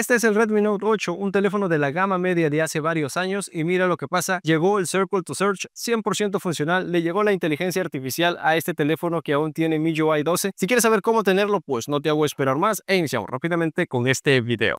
Este es el Redmi Note 8, un teléfono de la gama media de hace varios años y mira lo que pasa, llegó el Circle to Search 100% funcional, le llegó la inteligencia artificial a este teléfono que aún tiene MIUI 12. Si quieres saber cómo tenerlo, pues no te hago esperar más e iniciamos rápidamente con este video.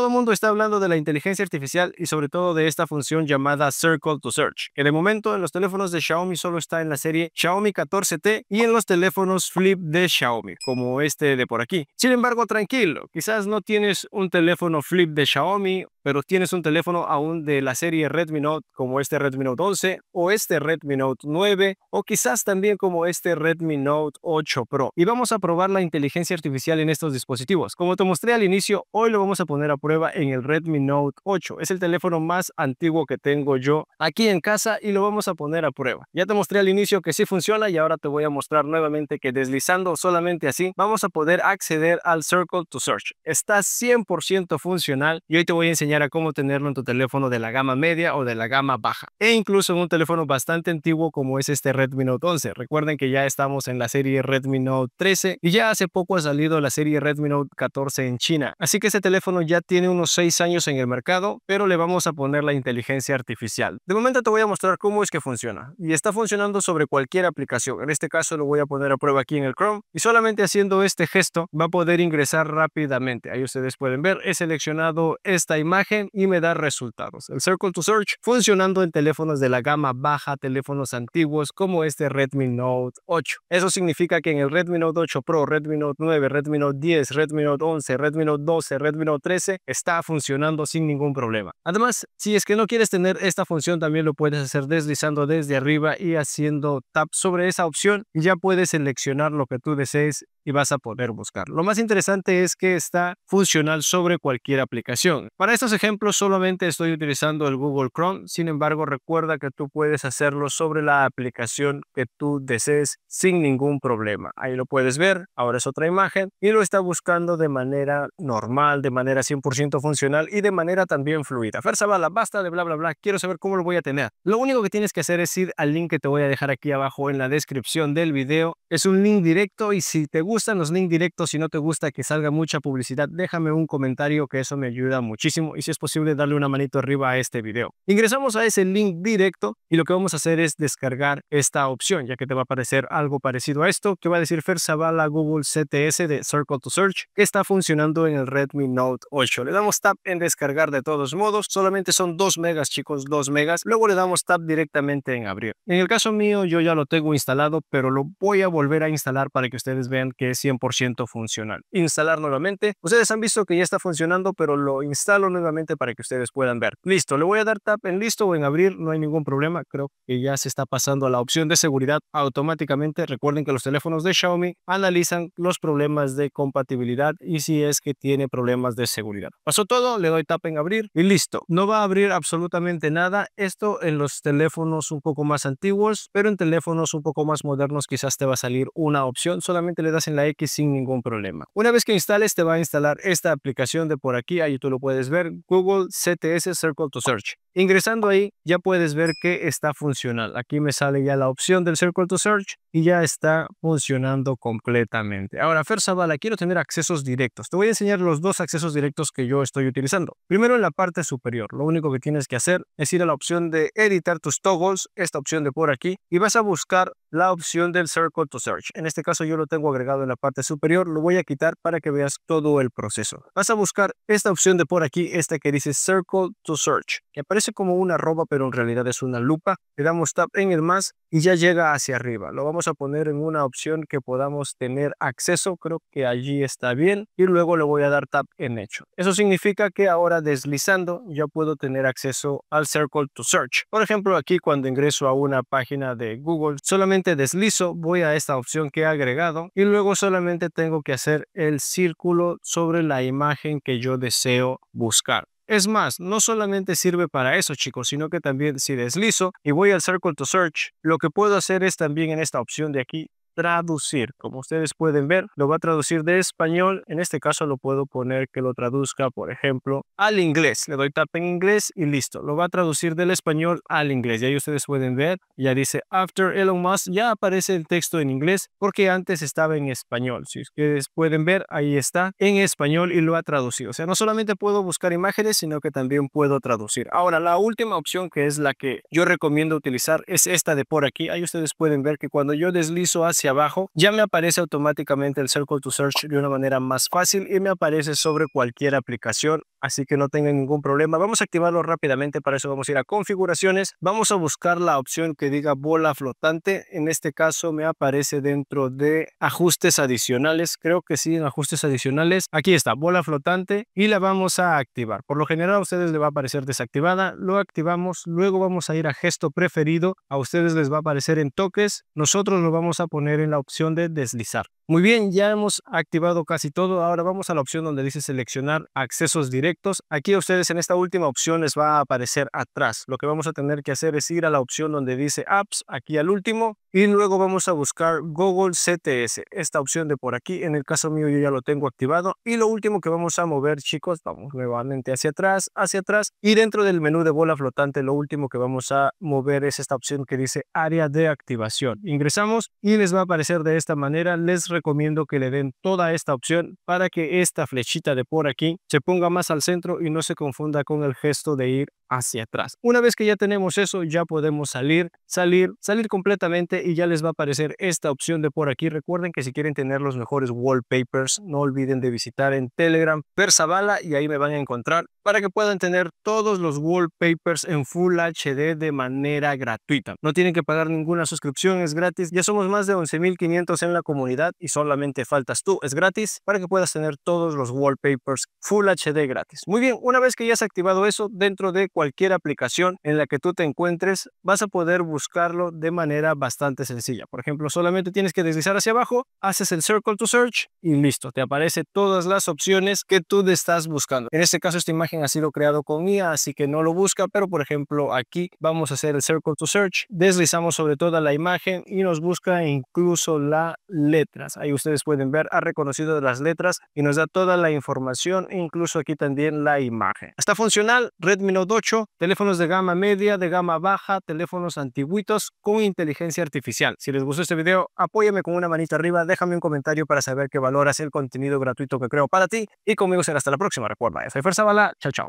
todo el mundo está hablando de la inteligencia artificial y sobre todo de esta función llamada Circle to Search, que de momento en los teléfonos de Xiaomi solo está en la serie Xiaomi 14T y en los teléfonos flip de Xiaomi, como este de por aquí. Sin embargo, tranquilo, quizás no tienes un teléfono flip de Xiaomi pero tienes un teléfono aún de la serie Redmi Note como este Redmi Note 11 o este Redmi Note 9 o quizás también como este Redmi Note 8 Pro. Y vamos a probar la inteligencia artificial en estos dispositivos. Como te mostré al inicio, hoy lo vamos a poner a en el Redmi Note 8. Es el teléfono más antiguo que tengo yo aquí en casa y lo vamos a poner a prueba. Ya te mostré al inicio que sí funciona y ahora te voy a mostrar nuevamente que deslizando solamente así vamos a poder acceder al Circle to Search. Está 100% funcional y hoy te voy a enseñar a cómo tenerlo en tu teléfono de la gama media o de la gama baja e incluso en un teléfono bastante antiguo como es este Redmi Note 11. Recuerden que ya estamos en la serie Redmi Note 13 y ya hace poco ha salido la serie Redmi Note 14 en China. Así que ese teléfono ya tiene tiene unos seis años en el mercado, pero le vamos a poner la inteligencia artificial. De momento te voy a mostrar cómo es que funciona. Y está funcionando sobre cualquier aplicación. En este caso lo voy a poner a prueba aquí en el Chrome. Y solamente haciendo este gesto va a poder ingresar rápidamente. Ahí ustedes pueden ver, he seleccionado esta imagen y me da resultados. El Circle to Search funcionando en teléfonos de la gama baja, teléfonos antiguos como este Redmi Note 8. Eso significa que en el Redmi Note 8 Pro, Redmi Note 9, Redmi Note 10, Redmi Note 11, Redmi Note 12, Redmi Note 13, está funcionando sin ningún problema. Además, si es que no quieres tener esta función, también lo puedes hacer deslizando desde arriba y haciendo tap sobre esa opción. Ya puedes seleccionar lo que tú desees y vas a poder buscar. Lo más interesante es que está funcional sobre cualquier aplicación. Para estos ejemplos solamente estoy utilizando el Google Chrome, sin embargo recuerda que tú puedes hacerlo sobre la aplicación que tú desees sin ningún problema. Ahí lo puedes ver, ahora es otra imagen y lo está buscando de manera normal, de manera 100% funcional y de manera también fluida. bala basta de bla bla bla, quiero saber cómo lo voy a tener. Lo único que tienes que hacer es ir al link que te voy a dejar aquí abajo en la descripción del video. Es un link directo y si te gustan los links directos, si no te gusta que salga mucha publicidad, déjame un comentario que eso me ayuda muchísimo y si es posible darle una manito arriba a este video. Ingresamos a ese link directo y lo que vamos a hacer es descargar esta opción, ya que te va a aparecer algo parecido a esto que va a decir Fer Zavala Google CTS de Circle to Search que está funcionando en el Redmi Note 8. Le damos tap en descargar de todos modos, solamente son 2 megas chicos, 2 megas. Luego le damos tap directamente en abrir. En el caso mío yo ya lo tengo instalado, pero lo voy a volver a instalar para que ustedes vean que es 100% funcional. Instalar nuevamente. Ustedes han visto que ya está funcionando, pero lo instalo nuevamente para que ustedes puedan ver. Listo, le voy a dar tap en listo o en abrir, no hay ningún problema. Creo que ya se está pasando a la opción de seguridad automáticamente. Recuerden que los teléfonos de Xiaomi analizan los problemas de compatibilidad y si es que tiene problemas de seguridad. Pasó todo, le doy tap en abrir y listo. No va a abrir absolutamente nada. Esto en los teléfonos un poco más antiguos, pero en teléfonos un poco más modernos quizás te va a salir una opción. Solamente le das la X sin ningún problema. Una vez que instales, te va a instalar esta aplicación de por aquí, ahí tú lo puedes ver, Google CTS Circle to Search. Ingresando ahí, ya puedes ver que está funcional. Aquí me sale ya la opción del Circle to Search y ya está funcionando completamente. Ahora, Zavala, quiero tener accesos directos. Te voy a enseñar los dos accesos directos que yo estoy utilizando. Primero, en la parte superior, lo único que tienes que hacer es ir a la opción de editar tus toggles, esta opción de por aquí, y vas a buscar la opción del Circle to Search. En este caso, yo lo tengo agregado en la parte superior, lo voy a quitar para que veas todo el proceso. Vas a buscar esta opción de por aquí, esta que dice Circle to Search, que aparece como una arroba, pero en realidad es una lupa. Le damos tap en el más y ya llega hacia arriba. Lo vamos a poner en una opción que podamos tener acceso. Creo que allí está bien. Y luego le voy a dar tap en hecho. Eso significa que ahora deslizando ya puedo tener acceso al Circle to Search. Por ejemplo, aquí cuando ingreso a una página de Google, solamente deslizo, voy a esta opción que he agregado y luego solamente tengo que hacer el círculo sobre la imagen que yo deseo buscar. Es más, no solamente sirve para eso, chicos, sino que también si deslizo y voy al Circle to Search, lo que puedo hacer es también en esta opción de aquí traducir. Como ustedes pueden ver, lo va a traducir de español. En este caso lo puedo poner que lo traduzca, por ejemplo, al inglés. Le doy tap en inglés y listo. Lo va a traducir del español al inglés. Y ahí ustedes pueden ver, ya dice After Elon Musk, ya aparece el texto en inglés porque antes estaba en español. Si ustedes pueden ver, ahí está en español y lo ha traducido. O sea, no solamente puedo buscar imágenes, sino que también puedo traducir. Ahora, la última opción que es la que yo recomiendo utilizar es esta de por aquí. Ahí ustedes pueden ver que cuando yo deslizo hacia abajo, ya me aparece automáticamente el Circle to Search de una manera más fácil y me aparece sobre cualquier aplicación, así que no tengan ningún problema. Vamos a activarlo rápidamente, para eso vamos a ir a configuraciones, vamos a buscar la opción que diga bola flotante, en este caso me aparece dentro de ajustes adicionales, creo que sí, en ajustes adicionales, aquí está, bola flotante y la vamos a activar. Por lo general a ustedes le va a aparecer desactivada, lo activamos, luego vamos a ir a gesto preferido, a ustedes les va a aparecer en toques, nosotros lo vamos a poner en la opción de deslizar. Muy bien, ya hemos activado casi todo. Ahora vamos a la opción donde dice seleccionar accesos directos. Aquí a ustedes en esta última opción les va a aparecer atrás. Lo que vamos a tener que hacer es ir a la opción donde dice apps, aquí al último, y luego vamos a buscar Google CTS, esta opción de por aquí. En el caso mío yo ya lo tengo activado. Y lo último que vamos a mover, chicos, vamos nuevamente hacia atrás, hacia atrás. Y dentro del menú de bola flotante, lo último que vamos a mover es esta opción que dice área de activación. Ingresamos y les va a aparecer de esta manera. Les recomiendo que le den toda esta opción para que esta flechita de por aquí se ponga más al centro y no se confunda con el gesto de ir hacia atrás. Una vez que ya tenemos eso, ya podemos salir, salir, salir completamente y ya les va a aparecer esta opción de por aquí. Recuerden que si quieren tener los mejores wallpapers, no olviden de visitar en Telegram persabala y ahí me van a encontrar para que puedan tener todos los wallpapers en Full HD de manera gratuita. No tienen que pagar ninguna suscripción, es gratis. Ya somos más de 11.500 en la comunidad y solamente faltas tú. Es gratis para que puedas tener todos los wallpapers Full HD gratis. Muy bien, una vez que ya has activado eso dentro de cualquier aplicación en la que tú te encuentres, vas a poder buscarlo de manera bastante sencilla. Por ejemplo, solamente tienes que deslizar hacia abajo, haces el circle to search y listo, te aparece todas las opciones que tú estás buscando. En este caso, esta imagen ha sido creado con IA, así que no lo busca, pero por ejemplo, aquí vamos a hacer el circle to search, deslizamos sobre toda la imagen y nos busca incluso la letra. Ahí ustedes pueden ver, ha reconocido las letras y nos da toda la información, e incluso aquí también la imagen. Está funcional Redmi Note 8, teléfonos de gama media, de gama baja, teléfonos antiguitos con inteligencia artificial. Si les gustó este video, apóyame con una manita arriba, déjame un comentario para saber qué valoras el contenido gratuito que creo para ti y conmigo será hasta la próxima. Recuerda, soy Fuerza Bala, chao chao.